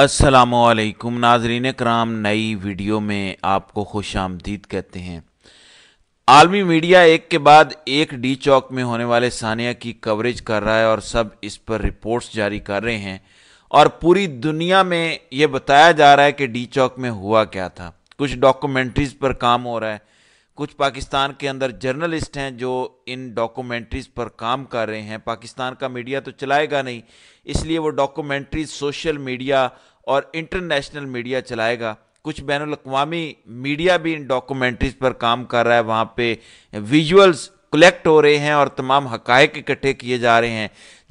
असलकुम नाजरीन कराम नई वीडियो में आपको खुश आमदीद कहते हैं आलमी मीडिया एक के बाद एक डी चौक में होने वाले सानिया की कवरेज कर रहा है और सब इस पर रिपोर्ट्स जारी कर रहे हैं और पूरी दुनिया में ये बताया जा रहा है कि डी चौक में हुआ क्या था कुछ डॉक्यूमेंट्रीज पर काम हो रहा है कुछ पाकिस्तान के अंदर जर्नलिस्ट हैं जो इन डॉक्यूमेंट्रीज़ पर काम कर रहे हैं पाकिस्तान का मीडिया तो चलाएगा नहीं इसलिए वो डॉक्यूमेंट्रीज सोशल मीडिया और इंटरनेशनल मीडिया चलाएगा कुछ बैन अवी मीडिया भी इन डॉक्यूमेंट्रीज पर काम कर रहा है वहाँ पे विजुअल्स कलेक्ट हो रहे हैं और तमाम हक इकट्ठे किए जा रहे हैं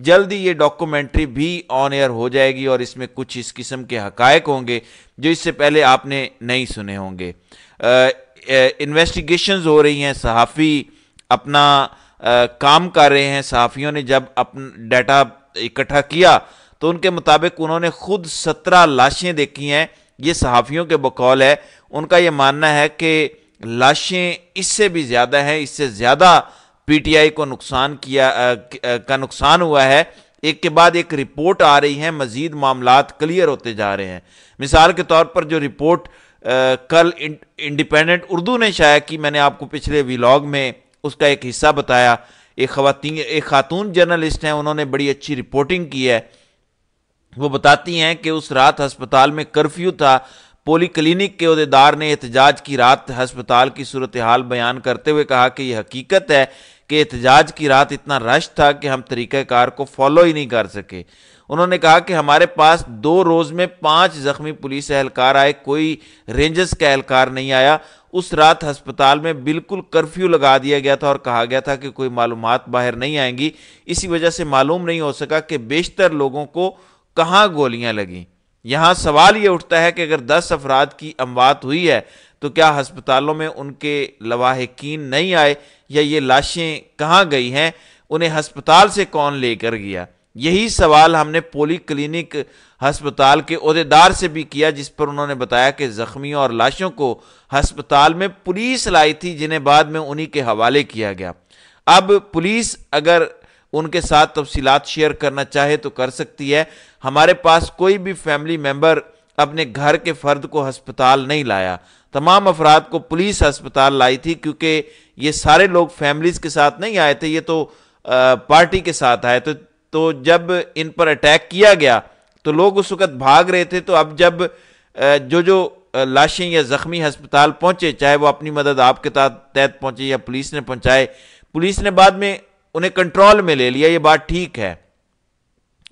जल्दी ये डॉक्यूमेंट्री भी ऑन एयर हो जाएगी और इसमें कुछ इस किस्म के हक होंगे जो इससे पहले आपने नहीं सुने होंगे इन्वेस्टिगेशंस हो रही हैं सहाफ़ी अपना आ, काम कर रहे हैं सहाफ़ियों ने जब अपना डाटा इकट्ठा किया तो उनके मुताबिक उन्होंने खुद सत्रह लाशें देखी हैं ये सहाफ़ियों के बकौल है उनका ये मानना है कि लाशें इससे भी ज़्यादा हैं इससे ज़्यादा पीटीआई को नुकसान किया आ, का नुकसान हुआ है एक के बाद एक रिपोर्ट आ रही है मज़ीद मामला क्लियर होते जा रहे हैं मिसाल के तौर पर जो रिपोर्ट कल इंडिपेंडेंट उर्दू ने शाया कि मैंने आपको पिछले विलाग में उसका एक हिस्सा बताया एक खातन एक खातून जर्नलिस्ट हैं उन्होंने बड़ी अच्छी रिपोर्टिंग की है वो बताती हैं कि उस रात हस्पताल में कर्फ्यू था पोली क्लिनिक के अहदेदार ने एहतजाज की रात हस्पताल की सूरत हाल बयान करते हुए कहा कि यह हकीकत है कि एहतजाज की रात इतना रश था कि हम तरीक़ाकार को फॉलो ही नहीं कर सके उन्होंने कहा कि हमारे पास दो रोज़ में पांच ज़ख्मी पुलिस एहलकार आए कोई रेंजर्स का एहलकार नहीं आया उस रात हस्पताल में बिल्कुल कर्फ्यू लगा दिया गया था और कहा गया था कि कोई मालूम बाहर नहीं आएंगी इसी वजह से मालूम नहीं हो सका कि बेशतर लोगों को कहाँ गोलियाँ लगें यहाँ सवाल ये उठता है कि अगर 10 अफराद की अमवात हुई है तो क्या हस्पतालों में उनके लवाहकिन नहीं आए या ये लाशें कहाँ गई हैं उन्हें हस्पताल से कौन लेकर गया यही सवाल हमने पोली क्लिनिक हस्पताल के अहदेदार से भी किया जिस पर उन्होंने बताया कि जख्मियों और लाशों को हस्पताल में पुलिस लाई थी जिन्हें बाद में उन्हीं के हवाले किया गया अब पुलिस अगर उनके साथ तफसीत शेयर करना चाहे तो कर सकती है हमारे पास कोई भी फैमिली मेम्बर अपने घर के फ़र्द को हस्पताल नहीं लाया तमाम अफराद को पुलिस हस्पताल लाई थी क्योंकि ये सारे लोग फैमिलीज़ के साथ नहीं आए थे ये तो आ, पार्टी के साथ आए थे तो जब इन पर अटैक किया गया तो लोग उस वक़्त भाग रहे थे तो अब जब आ, जो जो लाशें या ज़ख्मी हस्पताल पहुँचे चाहे वो अपनी मदद आपके तहत पहुँचे या पुलिस ने पहुँचाए पुलिस ने बाद में उन्हें कंट्रोल में ले लिया ये बात ठीक है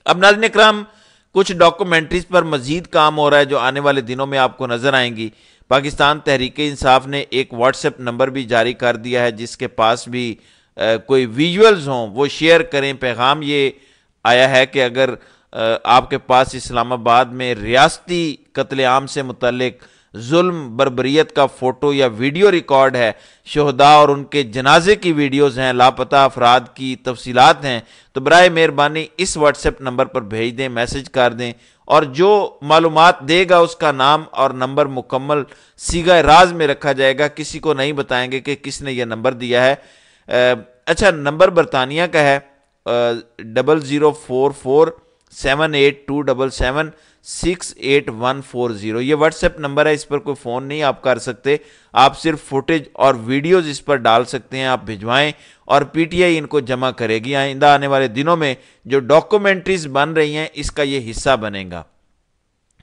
अब नाजन कराम कुछ डॉक्यूमेंट्रीज पर मजीद काम हो रहा है जो आने वाले दिनों में आपको नजर आएंगी पाकिस्तान तहरीक इंसाफ ने एक व्हाट्सएप नंबर भी जारी कर दिया है जिसके पास भी आ, कोई विजुअल्स हों वो शेयर करें पैगाम ये आया है कि अगर आ, आपके पास इस्लामाबाद में रियासती कत्लेआम से मुतलक़ जुल्म बरबरीत का फ़ोटो या वीडियो रिकॉर्ड है शहदा और उनके जनाजे की वीडियोस हैं लापता अफराद की तफसीलात हैं तो बर मेहरबानी इस व्हाट्सएप नंबर पर भेज दें मैसेज कर दें और जो मालूम देगा उसका नाम और नंबर मुकम्मल सीगा राज में रखा जाएगा किसी को नहीं बताएंगे कि किसने यह नंबर दिया है अच्छा नंबर बरतानिया का है double zero four four seven eight two double seven six eight one four zero ये व्हाट्सएप नंबर है इस पर कोई फ़ोन नहीं आप कर सकते आप सिर्फ फुटेज और वीडियोज इस पर डाल सकते हैं आप भिजवाएं और पीटीआई इनको जमा करेगी आइंदा आने वाले दिनों में जो डॉक्यूमेंट्रीज बन रही हैं इसका ये हिस्सा बनेगा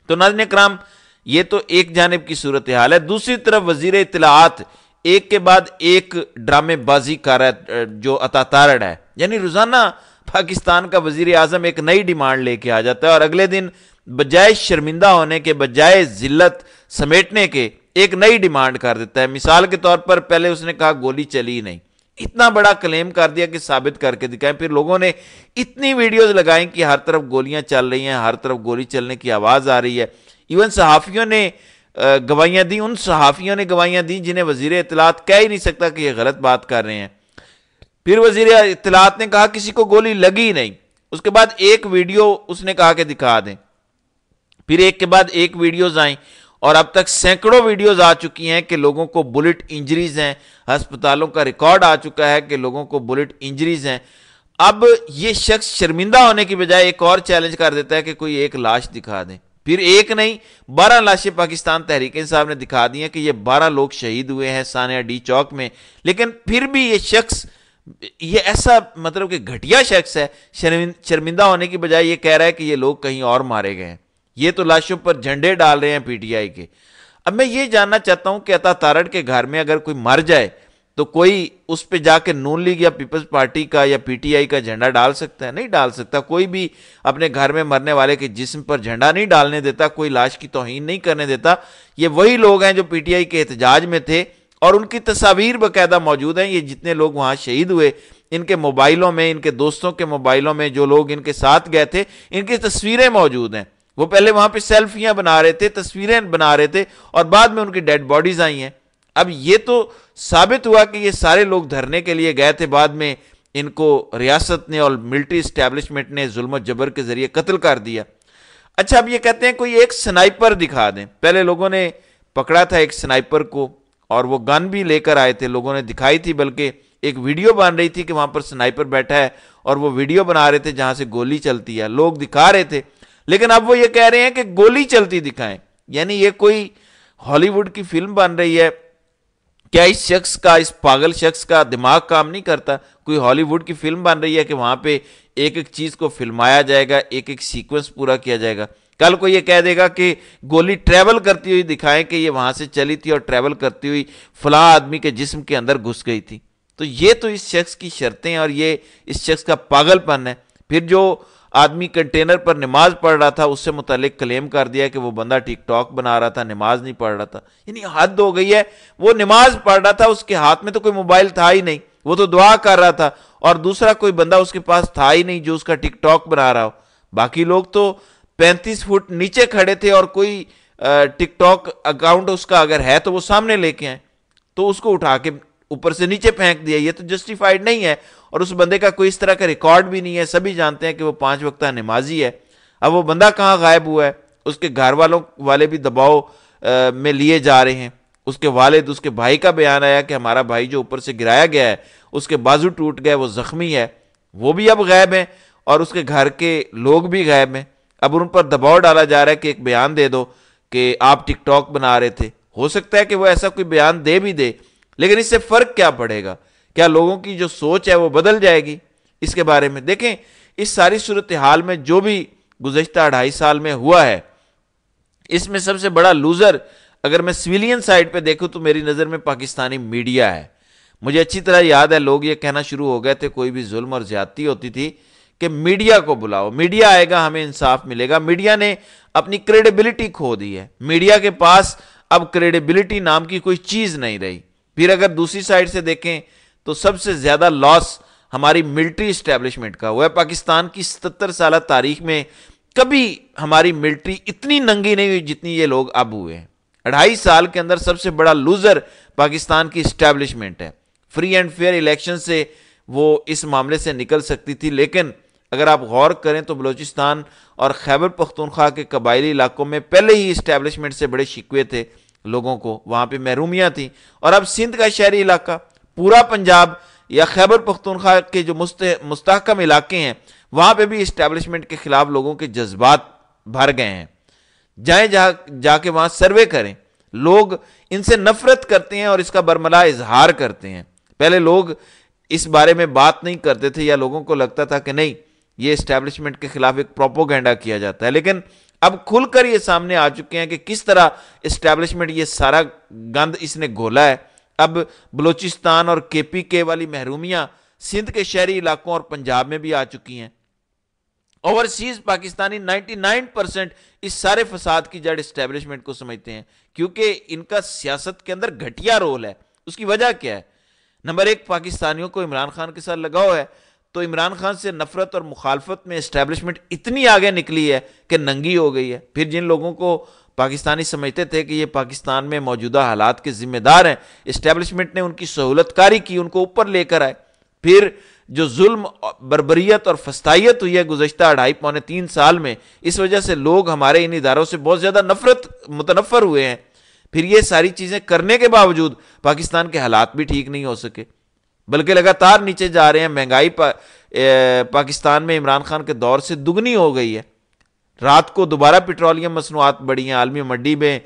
तो नाजन कराम ये तो एक जानब की सूरत हाल है दूसरी तरफ वजीर इतलात एक के बाद एक ड्रामेबाजी कर रहा है जो अतातारड़ है यानी रोजाना पाकिस्तान का वजीर आजम एक नई डिमांड लेके आ जाता है और अगले दिन बजाय शर्मिंदा होने के बजाय जिल्लत समेटने के एक नई डिमांड कर देता है मिसाल के तौर पर पहले उसने कहा गोली चली नहीं इतना बड़ा क्लेम कर दिया कि साबित करके दिखाएं फिर लोगों ने इतनी वीडियोस लगाई कि हर तरफ गोलियां चल रही हैं हर तरफ गोली चलने की आवाज़ आ रही है इवन सहाफ़ियों ने गवाहियां दी उन सहाफ़ियों ने गवाहियां दी जिन्हें वजीर इतलात कह ही नहीं सकता कि ये गलत बात कर रहे हैं फिर वजीर इतलात ने कहा किसी को गोली लगी नहीं उसके बाद एक वीडियो उसने कहा कि दिखा दें फिर एक के बाद एक वीडियोज आई और अब तक सैकड़ों वीडियोज आ चुकी हैं कि लोगों को बुलेट इंजरीज हैं अस्पतालों का रिकॉर्ड आ चुका है कि लोगों को बुलेट इंजरीज हैं अब ये शख्स शर्मिंदा होने की बजाय एक और चैलेंज कर देता है कि कोई एक लाश दिखा दें फिर एक नहीं बारह लाशें पाकिस्तान तहरीक साहब ने दिखा दी हैं कि ये बारह लोग शहीद हुए हैं सानिया डी चौक में लेकिन फिर भी ये शख्स ये ऐसा मतलब कि घटिया शख्स है शर्मिंदा होने की बजाय ये कह रहा है कि ये लोग कहीं और मारे गए हैं ये तो लाशों पर झंडे डाल रहे हैं पीटीआई के अब मैं ये जानना चाहता हूं कि अता तारण के घर में अगर कोई मर जाए तो कोई उस पर जाके नून लीग या पीपल्स पार्टी का या पीटीआई का झंडा डाल सकता है नहीं डाल सकता कोई भी अपने घर में मरने वाले के जिस्म पर झंडा नहीं डालने देता कोई लाश की तोहन नहीं करने देता ये वही लोग हैं जो पीटीआई के एहतजाज में थे और उनकी तस्वीर बाकायदा मौजूद हैं ये जितने लोग वहाँ शहीद हुए इनके मोबाइलों में इनके दोस्तों के मोबाइलों में जो लोग इनके साथ गए थे इनकी तस्वीरें मौजूद हैं वो पहले वहां पे सेल्फियां बना रहे थे तस्वीरें बना रहे थे और बाद में उनकी डेड बॉडीज आई हैं अब ये तो साबित हुआ कि ये सारे लोग धरने के लिए गए थे बाद में इनको रियासत ने और मिलिट्री इस्टेब्लिशमेंट ने जुल्म जबर के जरिए कत्ल कर दिया अच्छा अब ये कहते हैं कोई एक स्नाइपर दिखा दें पहले लोगों ने पकड़ा था एक स्नाइपर को और वो गन भी लेकर आए थे लोगों ने दिखाई थी बल्कि एक वीडियो बन रही थी कि वहां पर स्नाइपर बैठा है और वो वीडियो बना रहे थे जहां से गोली चलती है लोग दिखा रहे थे लेकिन अब वो ये कह रहे हैं कि गोली चलती दिखाएं यानी ये कोई हॉलीवुड की फिल्म बन रही है क्या इस शख्स का इस पागल शख्स का दिमाग काम नहीं करता कोई हॉलीवुड की फिल्म बन रही है कि वहां पे एक एक चीज को फिल्माया जाएगा एक एक सीक्वेंस पूरा किया जाएगा कल को ये कह देगा कि गोली ट्रैवल करती हुई दिखाएं कि ये वहां से चली थी और ट्रैवल करती हुई फला आदमी के जिस्म के अंदर घुस गई थी तो ये तो इस शख्स की शर्तें और ये इस शख्स का पागलपन है फिर जो आदमी कंटेनर पर नमाज पढ़ रहा था उससे मुतलिक क्लेम कर दिया कि वो बंदा टिकटॉक बना रहा था नमाज नहीं पढ़ रहा था यानी हद हो गई है वो नमाज पढ़ रहा था उसके हाथ में तो कोई मोबाइल था ही नहीं वो तो दुआ कर रहा था और दूसरा कोई बंदा उसके पास था ही नहीं जो उसका टिकटॉक बना रहा हो बाकी लोग तो पैंतीस फुट नीचे खड़े थे और कोई टिकटॉक अकाउंट उसका अगर है तो वो सामने लेके आए तो उसको उठा के ऊपर से नीचे फेंक दिया ये तो जस्टिफाइड नहीं है और उस बंदे का कोई इस तरह का रिकॉर्ड भी नहीं है सभी जानते हैं कि वो पांच वक्ता नमाजी है अब वो बंदा कहाँ गायब हुआ है उसके घर वालों वाले भी दबाव में लिए जा रहे हैं उसके वालिद उसके भाई का बयान आया कि हमारा भाई जो ऊपर से गिराया गया है उसके बाजू टूट गए वो ज़ख्मी है वो भी अब गायब हैं और उसके घर के लोग भी गायब हैं अब उन पर दबाव डाला जा रहा है कि एक बयान दे दो कि आप टिकटॉक बना रहे थे हो सकता है कि वो ऐसा कोई बयान दे भी दे लेकिन इससे फर्क क्या पड़ेगा क्या लोगों की जो सोच है वो बदल जाएगी इसके बारे में देखें इस सारी सूरत हाल में जो भी गुजशत अढ़ाई साल में हुआ है इसमें सबसे बड़ा लूज़र अगर मैं सिविलियन साइड पे देखूं तो मेरी नज़र में पाकिस्तानी मीडिया है मुझे अच्छी तरह याद है लोग ये कहना शुरू हो गए थे कोई भी जुल्म और ज्यादती होती थी कि मीडिया को बुलाओ मीडिया आएगा हमें इंसाफ मिलेगा मीडिया ने अपनी क्रेडिबिलिटी खो दी है मीडिया के पास अब क्रेडिबिलिटी नाम की कोई चीज़ नहीं रही फिर अगर दूसरी साइड से देखें तो सबसे ज़्यादा लॉस हमारी मिलिट्री इस्टेब्लिशमेंट का हुआ है पाकिस्तान की सतर साल तारीख में कभी हमारी मिलिट्री इतनी नंगी नहीं हुई जितनी ये लोग अब हुए हैं अढ़ाई साल के अंदर सबसे बड़ा लूज़र पाकिस्तान की इस्टेब्लिशमेंट है फ्री एंड फेयर इलेक्शन से वो इस मामले से निकल सकती थी लेकिन अगर आप गौर करें तो बलूचिस्तान और खैबर पख्तूनख्वा के कबायली इलाकों में पहले ही इस्टेब्लिशमेंट से बड़े शिकवे थे लोगों को वहाँ पे महरूमियाँ थी और अब सिंध का शहरी इलाका पूरा पंजाब या खैबर पख्तूनख्वा के जो मुस्त मुस्तकम इलाके हैं वहाँ पे भी इस्टेबलिशमेंट के ख़िलाफ़ लोगों के जज्बात भर गए हैं जाए जा जाके वहाँ सर्वे करें लोग इनसे नफरत करते हैं और इसका बरमला इजहार करते हैं पहले लोग इस बारे में बात नहीं करते थे या लोगों को लगता था कि नहीं ये इस्टेब्लिशमेंट के खिलाफ एक प्रोपोगेंडा किया जाता है लेकिन अब खुलकर ये सामने आ चुके हैं कि किस तरह इस्टेब्लिशमेंट ये सारा गंद इसने घोला है अब बलूचिस्तान और के पी के वाली महरूमियाँ सिंध के शहरी इलाकों और पंजाब में भी आ चुकी हैं ओवरसीज पाकिस्तानी 99 परसेंट इस सारे फसाद की जड़ इस्टेब्लिशमेंट को समझते हैं क्योंकि इनका सियासत के अंदर घटिया रोल है उसकी वजह क्या है नंबर एक पाकिस्तानियों को इमरान खान के साथ लगाव है तो इमरान खान से नफरत और मुखालफत में इस्टेब्लिशमेंट इतनी आगे निकली है कि नंगी हो गई है फिर जिन लोगों को पाकिस्तानी समझते थे कि ये पाकिस्तान में मौजूदा हालात के जिम्मेदार हैं इस्टेब्लिशमेंट ने उनकी सहूलतकारी की उनको ऊपर लेकर आए फिर जो जुल्म बरबरीत और फस्ताइत हुई है गुजशत अढ़ाई पौने तीन साल में इस वजह से लोग हमारे इन इदारों से बहुत ज़्यादा नफरत मुतनफ़र हुए हैं फिर ये सारी चीज़ें करने के बावजूद पाकिस्तान के हालात भी ठीक नहीं हो सके बल्कि लगातार नीचे जा रहे हैं महंगाई पा, पाकिस्तान में इमरान खान के दौर से दुगनी हो गई है रात को दोबारा पेट्रोलियम मसनूआत बढ़ी हैं आलमी मंडी में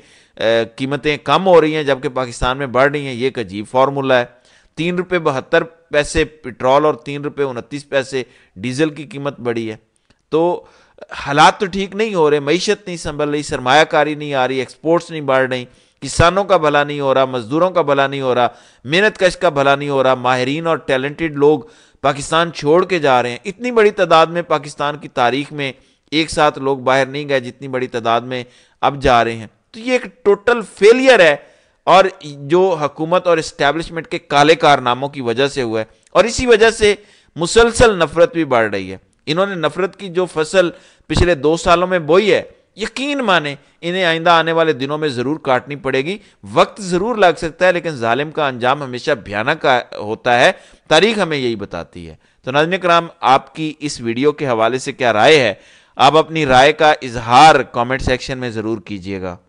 कीमतें कम हो रही हैं जबकि पाकिस्तान में बढ़ रही हैं ये एक अजीब फार्मूला है तीन रुपये बहत्तर पैसे पेट्रोल और तीन रुपये उनतीस पैसे डीजल की कीमत बढ़ी है तो हालात तो ठीक नहीं हो रहे मीशत नहीं संभल रही सरमाकारी नहीं आ रही एक्सपोर्ट्स नहीं बढ़ रही किसानों का भला नहीं हो रहा मजदूरों का भला नहीं हो रहा मेहनत कश का भला नहीं हो रहा माहरीन और टैलेंटेड लोग पाकिस्तान छोड़ के जा रहे हैं इतनी बड़ी तादाद में पाकिस्तान की तारीख में एक साथ लोग बाहर नहीं गए जितनी बड़ी तादाद में अब जा रहे हैं तो ये एक टोटल फेलियर है और जो हकूमत और इस्टेब्लिशमेंट के काले कारनामों की वजह से हुआ है और इसी वजह से मुसलसल नफरत भी बढ़ रही है इन्होंने नफरत की जो फसल पिछले दो सालों में बोई है यकीन माने इन्हें आइंदा आने वाले दिनों में ज़रूर काटनी पड़ेगी वक्त ज़रूर लग सकता है लेकिन ालिम का अंजाम हमेशा भयानक होता है तारीख हमें यही बताती है तो नजन कराम आपकी इस वीडियो के हवाले से क्या राय है आप अपनी राय का इजहार कमेंट सेक्शन में ज़रूर कीजिएगा